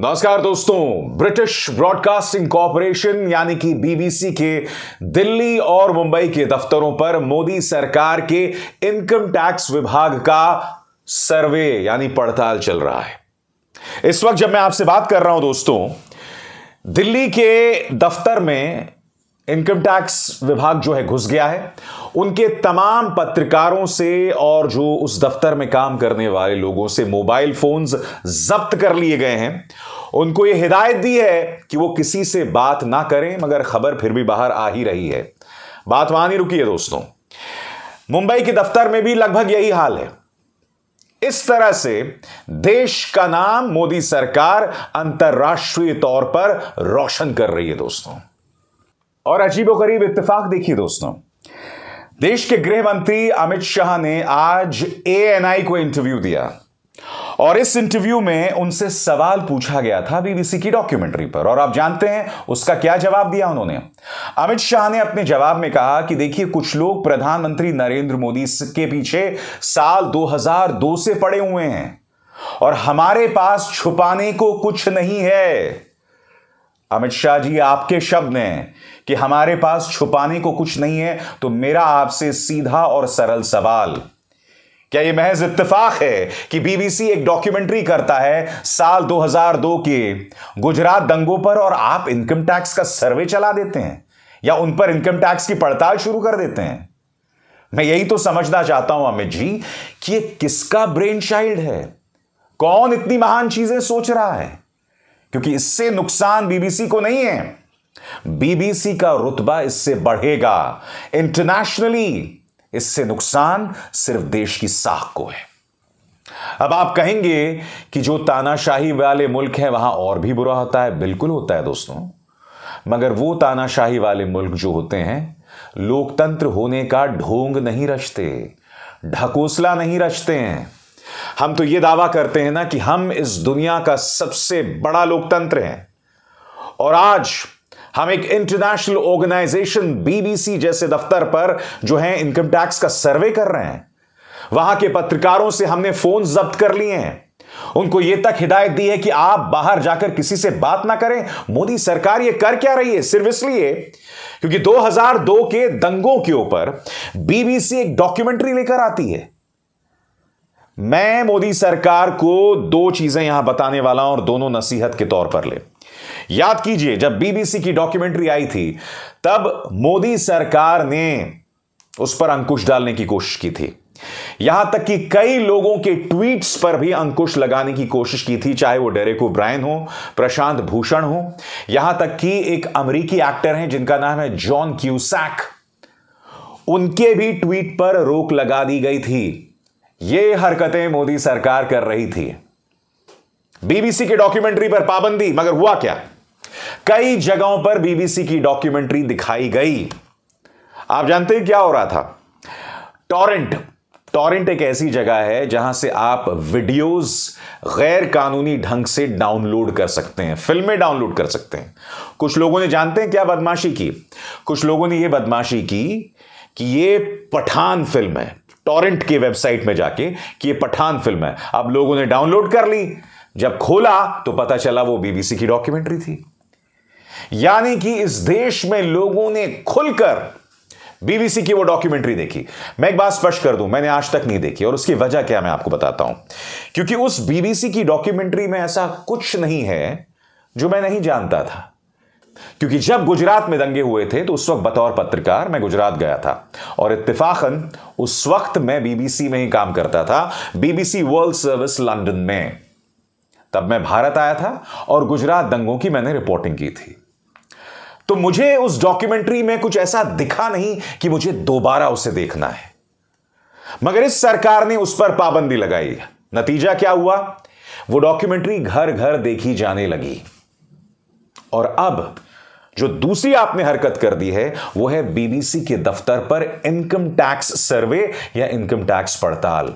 नमस्कार दोस्तों British broadcasting corporation यानी कि बीबीसी के दिल्ली और मुंबई के दफ्तरों पर मोदी सरकार के इनकम टैक्स विभाग का सर्वे यानी पड़ताल चल रहा है इस वक्त जब मैं आपसे बात कर रहा हूं दोस्तों दिल्ली के दफ्तर में इनकम टैक्स विभाग जो है घुस गया है उनके तमाम पत्रकारों से और जो उस दफ्तर में काम करने वाले लोगों से मोबाइल फोन्स जब्त कर लिए गए हैं उनको यह हिदायत दी है कि वो किसी से बात ना करें मगर खबर फिर भी बाहर आ ही रही है बात वहां नहीं रुकी है दोस्तों मुंबई के दफ्तर में भी लगभग यही हाल है इस तरह से देश का नाम मोदी सरकार अंतर्राष्ट्रीय तौर पर रोशन कर रही है दोस्तों और अजीबोगरीब इत्तेफाक देखिए दोस्तों देश के गृह मंत्री अमित शाह ने आज एएनआई को इंटरव्यू दिया और इस इंटरव्यू में उनसे सवाल पूछा गया था बीबीसी की डॉक्यूमेंट्री पर और आप जानते हैं उसका क्या जवाब दिया उन्होंने अमित शाह ने अपने जवाब में कहा कि देखिए कुछ लोग प्रधानमंत्री नरेंद्र मोदी के पीछे साल 2002 से पड़े हुए हैं और हमारे पास छुपाने को कुछ नहीं है अमित शाह जी आपके शब्द हैं कि हमारे पास छुपाने को कुछ नहीं है तो मेरा आपसे सीधा और सरल सवाल क्या यह महज इत्तेफाक है कि बीबीसी एक डॉक्यूमेंट्री करता है साल 2002 के गुजरात दंगों पर और आप इनकम टैक्स का सर्वे चला देते हैं या उन पर इनकम टैक्स की पड़ताल शुरू कर देते हैं मैं यही तो समझना चाहता हूं अमित जी कि ये किसका ब्रेन चाइल्ड है कौन इतनी महान चीजें सोच रहा है क्योंकि इससे नुकसान बीबीसी को नहीं है बीबीसी का रुतबा इससे बढ़ेगा इंटरनेशनली इससे नुकसान सिर्फ देश की साख को है अब आप कहेंगे कि जो तानाशाही वाले मुल्क हैं वहां और भी बुरा होता है बिल्कुल होता है दोस्तों मगर वो तानाशाही वाले मुल्क जो होते हैं लोकतंत्र होने का ढोंग नहीं रचते ढकोसला नहीं रचते हैं हम तो यह दावा करते हैं ना कि हम इस दुनिया का सबसे बड़ा लोकतंत्र हैं और आज हम एक इंटरनेशनल ऑर्गेनाइजेशन बीबीसी जैसे दफ्तर पर जो है इनकम टैक्स का सर्वे कर रहे हैं वहां के पत्रकारों से हमने फोन जब्त कर लिए हैं उनको यह तक हिदायत दी है कि आप बाहर जाकर किसी से बात ना करें मोदी सरकार यह कर क्या रही है सिर्फ इसलिए क्योंकि 2002 के दंगों के ऊपर बीबीसी एक डॉक्यूमेंट्री लेकर आती है मैं मोदी सरकार को दो चीजें यहां बताने वाला हूं और दोनों नसीहत के तौर पर ले याद कीजिए जब बीबीसी की डॉक्यूमेंट्री आई थी तब मोदी सरकार ने उस पर अंकुश डालने की कोशिश की थी यहां तक कि कई लोगों के ट्वीट्स पर भी अंकुश लगाने की कोशिश की थी चाहे वो डेरेक ब्रायन हो प्रशांत भूषण हो यहां तक कि एक अमेरिकी एक्टर हैं जिनका नाम है जॉन क्यूसैक उनके भी ट्वीट पर रोक लगा दी गई थी ये हरकतें मोदी सरकार कर रही थी बीबीसी की डॉक्यूमेंट्री पर पाबंदी मगर हुआ क्या कई जगहों पर बीबीसी की डॉक्यूमेंट्री दिखाई गई आप जानते हैं क्या हो रहा था टॉरेंट टॉरेंट एक ऐसी जगह है जहां से आप वीडियोस गैर कानूनी ढंग से डाउनलोड कर सकते हैं फिल्में डाउनलोड कर सकते हैं कुछ लोगों ने जानते हैं क्या बदमाशी की कुछ लोगों ने यह बदमाशी की कि ये पठान फिल्म है टॉरेंट के वेबसाइट में जाके कि ये पठान फिल्म है अब लोगों ने डाउनलोड कर ली जब खोला तो पता चला वो बीबीसी की डॉक्यूमेंट्री थी यानी कि इस देश में लोगों ने खुलकर बीबीसी की वो डॉक्यूमेंट्री देखी मैं एक बात स्पष्ट कर दूं मैंने आज तक नहीं देखी और उसकी वजह क्या मैं आपको बताता हूं क्योंकि उस बीबीसी की डॉक्यूमेंट्री में ऐसा कुछ नहीं है जो मैं नहीं जानता था क्योंकि जब गुजरात में दंगे हुए थे तो उस वक्त बतौर पत्रकार मैं गुजरात गया था और इतफाकन उस वक्त मैं बीबीसी में ही काम करता था बीबीसी वर्ल्ड सर्विस लंदन में तब मैं भारत आया था और गुजरात दंगों की मैंने रिपोर्टिंग की थी तो मुझे उस डॉक्यूमेंट्री में कुछ ऐसा दिखा नहीं कि मुझे दोबारा उसे देखना है मगर इस सरकार ने उस पर पाबंदी लगाई नतीजा क्या हुआ वो डॉक्यूमेंट्री घर घर देखी जाने लगी और अब जो दूसरी आपने हरकत कर दी है वो है बीबीसी के दफ्तर पर इनकम टैक्स सर्वे या इनकम टैक्स पड़ताल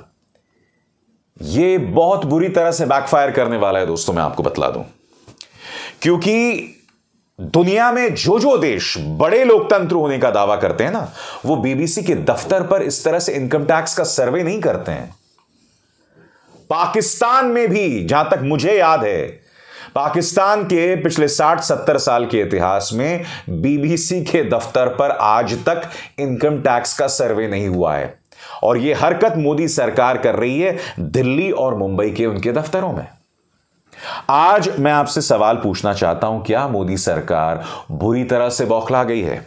ये बहुत बुरी तरह से बैकफायर करने वाला है दोस्तों मैं आपको बतला दूं क्योंकि दुनिया में जो जो देश बड़े लोकतंत्र होने का दावा करते हैं ना वो बीबीसी के दफ्तर पर इस तरह से इनकम टैक्स का सर्वे नहीं करते हैं पाकिस्तान में भी जहां तक मुझे याद है पाकिस्तान के पिछले 60-70 साल के इतिहास में बीबीसी के दफ्तर पर आज तक इनकम टैक्स का सर्वे नहीं हुआ है और यह हरकत मोदी सरकार कर रही है दिल्ली और मुंबई के उनके दफ्तरों में आज मैं आपसे सवाल पूछना चाहता हूं क्या मोदी सरकार बुरी तरह से बौखला गई है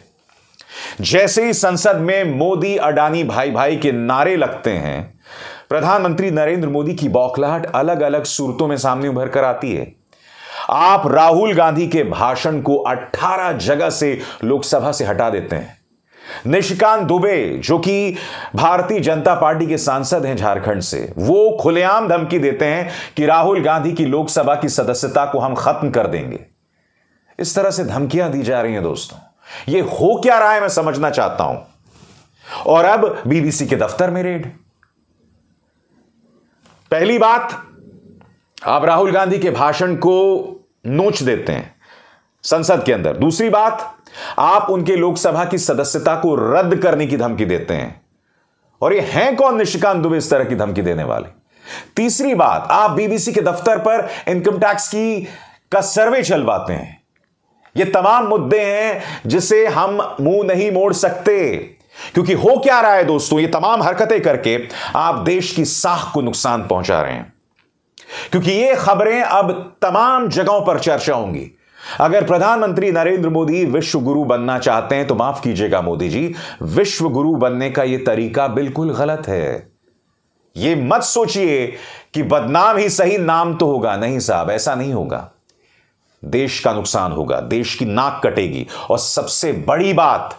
जैसे ही संसद में मोदी अडानी भाई भाई के नारे लगते हैं प्रधानमंत्री नरेंद्र मोदी की बौखलाहट अलग अलग सूरतों में सामने उभर कर आती है आप राहुल गांधी के भाषण को 18 जगह से लोकसभा से हटा देते हैं निशिकांत दुबे जो कि भारतीय जनता पार्टी के सांसद हैं झारखंड से वो खुलेआम धमकी देते हैं कि राहुल गांधी की लोकसभा की सदस्यता को हम खत्म कर देंगे इस तरह से धमकियां दी जा रही हैं दोस्तों ये हो क्या रहा है मैं समझना चाहता हूं और अब बीबीसी के दफ्तर में रेड पहली बात आप राहुल गांधी के भाषण को नोच देते हैं संसद के अंदर दूसरी बात आप उनके लोकसभा की सदस्यता को रद्द करने की धमकी देते हैं और ये हैं कौन निशिकांत दुबे इस तरह की धमकी देने वाले तीसरी बात आप बीबीसी के दफ्तर पर इनकम टैक्स की का सर्वे चलवाते हैं ये तमाम मुद्दे हैं जिसे हम मुंह नहीं मोड़ सकते क्योंकि हो क्या रहा है दोस्तों ये तमाम हरकतें करके आप देश की साख को नुकसान पहुंचा रहे हैं क्योंकि ये खबरें अब तमाम जगहों पर चर्चा होंगी अगर प्रधानमंत्री नरेंद्र मोदी विश्व गुरु बनना चाहते हैं तो माफ कीजिएगा मोदी जी विश्व गुरु बनने का यह तरीका बिल्कुल गलत है यह मत सोचिए कि बदनाम ही सही नाम तो होगा नहीं साहब ऐसा नहीं होगा देश का नुकसान होगा देश की नाक कटेगी और सबसे बड़ी बात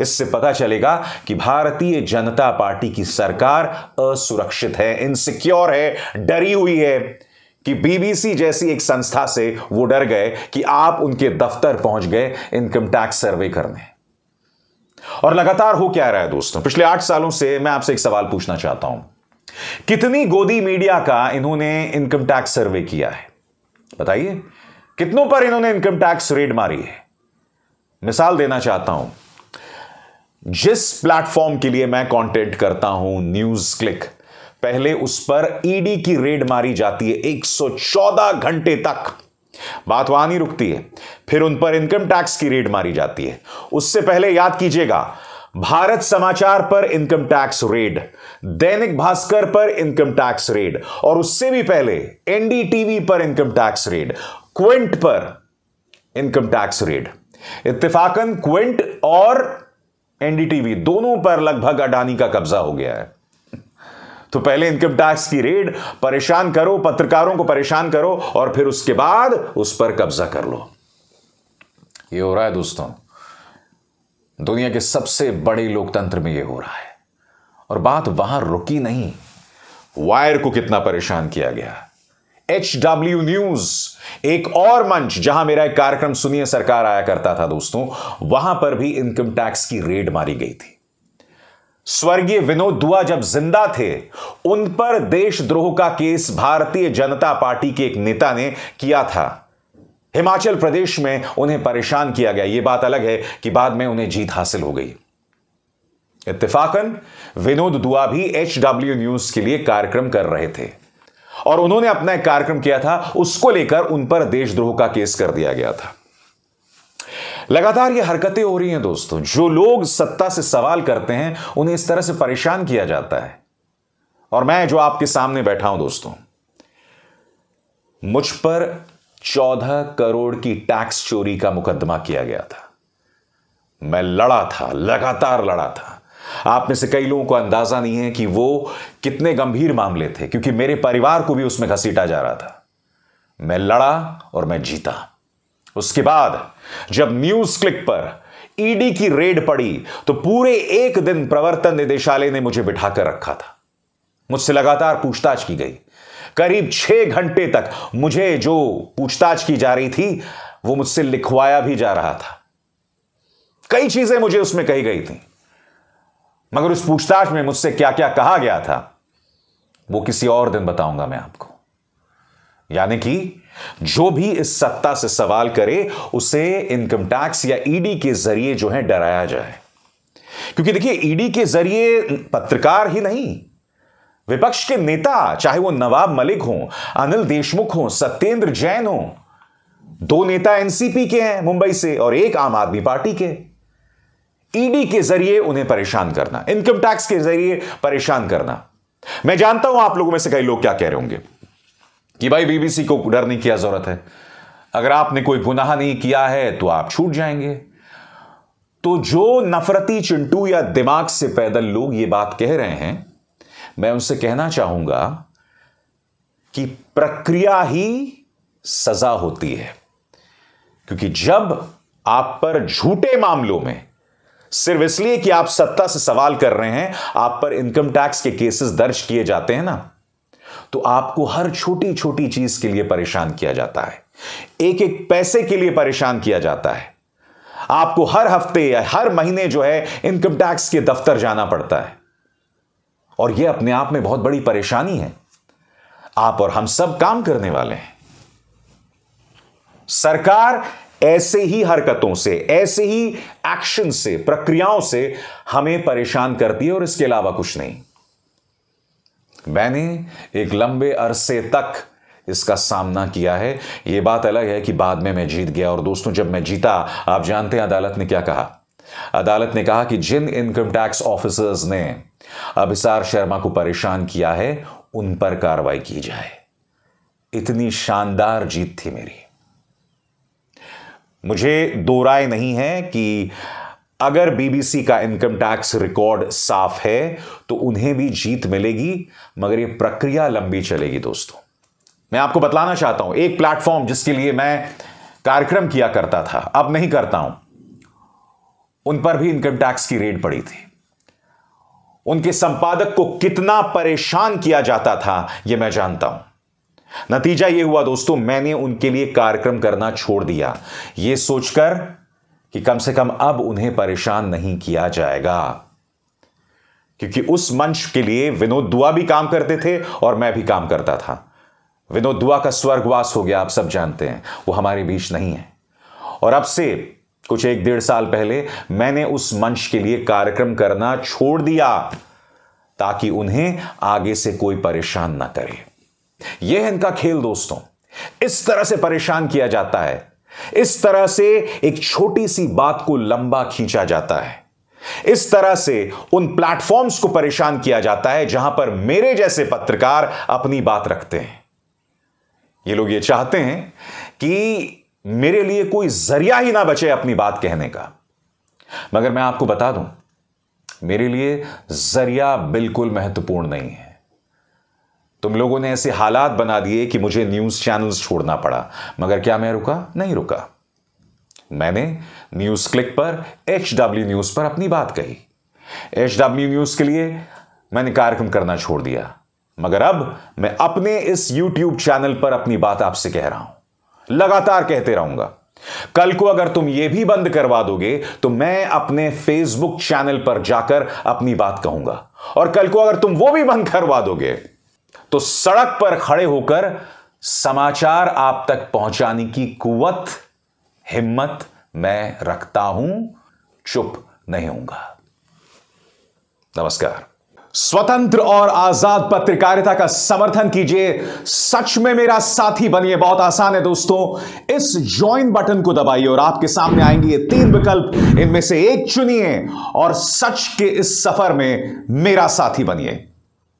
इससे पता चलेगा कि भारतीय जनता पार्टी की सरकार असुरक्षित है इनसिक्योर है डरी हुई है कि बीबीसी जैसी एक संस्था से वो डर गए कि आप उनके दफ्तर पहुंच गए इनकम टैक्स सर्वे करने और लगातार हो क्या रहा है दोस्तों पिछले आठ सालों से मैं आपसे एक सवाल पूछना चाहता हूं कितनी गोदी मीडिया का इन्होंने इनकम टैक्स सर्वे किया है बताइए कितनों पर इन्होंने इनकम टैक्स रेड मारी है मिसाल देना चाहता हूं जिस प्लेटफॉर्म के लिए मैं कंटेंट करता हूं न्यूज क्लिक पहले उस पर ईडी e की रेड मारी जाती है 114 घंटे तक बात वहां नहीं रुकती है फिर उन पर इनकम टैक्स की रेड मारी जाती है उससे पहले याद कीजिएगा भारत समाचार पर इनकम टैक्स रेड दैनिक भास्कर पर इनकम टैक्स रेड और उससे भी पहले एनडीटीवी पर इनकम टैक्स रेड क्विंट पर इनकम टैक्स रेड इतफाकन क्विंट और एनडीटीवी दोनों पर लगभग अडानी का कब्जा हो गया है तो पहले इनकम टैक्स की रेड परेशान करो पत्रकारों को परेशान करो और फिर उसके बाद उस पर कब्जा कर लो ये हो रहा है दोस्तों दुनिया के सबसे बड़े लोकतंत्र में ये हो रहा है और बात वहां रुकी नहीं वायर को कितना परेशान किया गया एच डब्ल्यू न्यूज एक और मंच जहां मेरा एक कार्यक्रम सुनिए सरकार आया करता था दोस्तों वहां पर भी इनकम टैक्स की रेड मारी गई थी स्वर्गीय विनोद दुआ जब जिंदा थे उन पर देशद्रोह का केस भारतीय जनता पार्टी के एक नेता ने किया था हिमाचल प्रदेश में उन्हें परेशान किया गया यह बात अलग है कि बाद में उन्हें जीत हासिल हो गई इतफाकन विनोद दुआ भी एच डब्ल्यू न्यूज के लिए कार्यक्रम कर रहे थे और उन्होंने अपना एक कार्यक्रम किया था उसको लेकर उन पर देशद्रोह का केस कर दिया गया था लगातार ये हरकतें हो रही हैं दोस्तों जो लोग सत्ता से सवाल करते हैं उन्हें इस तरह से परेशान किया जाता है और मैं जो आपके सामने बैठा हूं दोस्तों मुझ पर चौदह करोड़ की टैक्स चोरी का मुकदमा किया गया था मैं लड़ा था लगातार लड़ा था आप में से कई लोगों को अंदाजा नहीं है कि वो कितने गंभीर मामले थे क्योंकि मेरे परिवार को भी उसमें घसीटा जा रहा था मैं लड़ा और मैं जीता उसके बाद जब न्यूज क्लिक पर ईडी की रेड पड़ी तो पूरे एक दिन प्रवर्तन निदेशालय ने मुझे बिठाकर रखा था मुझसे लगातार पूछताछ की गई करीब छह घंटे तक मुझे जो पूछताछ की जा रही थी वो मुझसे लिखवाया भी जा रहा था कई चीजें मुझे उसमें कही गई थी मगर उस पूछताछ में मुझसे क्या क्या कहा गया था वो किसी और दिन बताऊंगा मैं आपको यानी कि जो भी इस सत्ता से सवाल करे उसे इनकम टैक्स या ईडी e के जरिए जो है डराया जाए क्योंकि देखिए ईडी e के जरिए पत्रकार ही नहीं विपक्ष के नेता चाहे वो नवाब मलिक हो अनिल देशमुख हो सत्येंद्र जैन हो दो नेता एनसीपी के हैं मुंबई से और एक आम आदमी पार्टी के ईडी e के जरिए उन्हें परेशान करना इनकम टैक्स के जरिए परेशान करना मैं जानता हूं आप लोगों में से कई लोग क्या कह रहे होंगे कि भाई बीबीसी को डर नहीं किया जरूरत है अगर आपने कोई गुनाह नहीं किया है तो आप छूट जाएंगे तो जो नफरती चिंटू या दिमाग से पैदल लोग ये बात कह रहे हैं मैं उनसे कहना चाहूंगा कि प्रक्रिया ही सजा होती है क्योंकि जब आप पर झूठे मामलों में सिर्फ इसलिए कि आप सत्ता से सवाल कर रहे हैं आप पर इनकम टैक्स के केसेस दर्ज किए जाते हैं ना तो आपको हर छोटी छोटी चीज के लिए परेशान किया जाता है एक एक पैसे के लिए परेशान किया जाता है आपको हर हफ्ते या हर महीने जो है इनकम टैक्स के दफ्तर जाना पड़ता है और यह अपने आप में बहुत बड़ी परेशानी है आप और हम सब काम करने वाले हैं सरकार ऐसे ही हरकतों से ऐसे ही एक्शन से प्रक्रियाओं से हमें परेशान करती है और इसके अलावा कुछ नहीं मैंने एक लंबे अरसे तक इसका सामना किया है यह बात अलग है कि बाद में मैं जीत गया और दोस्तों जब मैं जीता आप जानते हैं अदालत ने क्या कहा अदालत ने कहा कि जिन इनकम टैक्स ऑफिसर्स ने अभिसार शर्मा को परेशान किया है उन पर कार्रवाई की जाए इतनी शानदार जीत थी मेरी मुझे दो राय नहीं है कि अगर बीबीसी का इनकम टैक्स रिकॉर्ड साफ है तो उन्हें भी जीत मिलेगी मगर यह प्रक्रिया लंबी चलेगी दोस्तों मैं आपको बतलाना चाहता हूं एक प्लेटफॉर्म जिसके लिए मैं कार्यक्रम किया करता था अब नहीं करता हूं उन पर भी इनकम टैक्स की रेड पड़ी थी उनके संपादक को कितना परेशान किया जाता था यह मैं जानता हूं नतीजा यह हुआ दोस्तों मैंने उनके लिए कार्यक्रम करना छोड़ दिया यह सोचकर कि कम से कम अब उन्हें परेशान नहीं किया जाएगा क्योंकि उस मंच के लिए विनोद दुआ भी काम करते थे और मैं भी काम करता था विनोद दुआ का स्वर्गवास हो गया आप सब जानते हैं वो हमारे बीच नहीं है और अब से कुछ एक डेढ़ साल पहले मैंने उस मंच के लिए कार्यक्रम करना छोड़ दिया ताकि उन्हें आगे से कोई परेशान ना करे यह है इनका खेल दोस्तों इस तरह से परेशान किया जाता है इस तरह से एक छोटी सी बात को लंबा खींचा जाता है इस तरह से उन प्लेटफॉर्म्स को परेशान किया जाता है जहां पर मेरे जैसे पत्रकार अपनी बात रखते हैं ये लोग ये चाहते हैं कि मेरे लिए कोई जरिया ही ना बचे अपनी बात कहने का मगर मैं आपको बता दूं मेरे लिए जरिया बिल्कुल महत्वपूर्ण नहीं है तुम लोगों ने ऐसे हालात बना दिए कि मुझे न्यूज़ चैनल्स छोड़ना पड़ा मगर क्या मैं रुका नहीं रुका मैंने न्यूज़ क्लिक पर एच डब्ल्यू न्यूज़ पर अपनी बात कही एच डब्ल्यू न्यूज़ के लिए मैंने कार्यक्रम करना छोड़ दिया मगर अब मैं अपने इस यूट्यूब चैनल पर अपनी बात आपसे कह रहा हूं लगातार कहते रहूंगा कल को अगर तुम यह भी बंद करवा दोगे तो मैं अपने फेसबुक चैनल पर जाकर अपनी बात कहूंगा और कल को अगर तुम वो भी बंद करवा दोगे तो सड़क पर खड़े होकर समाचार आप तक पहुंचाने की कुवत हिम्मत मैं रखता हूं चुप नहीं होऊंगा नमस्कार स्वतंत्र और आजाद पत्रकारिता का समर्थन कीजिए सच में मेरा साथी बनिए बहुत आसान है दोस्तों इस ज्वाइन बटन को दबाइए और आपके सामने आएंगे ये तीन विकल्प इनमें से एक चुनिए और सच के इस सफर में मेरा साथी बनिए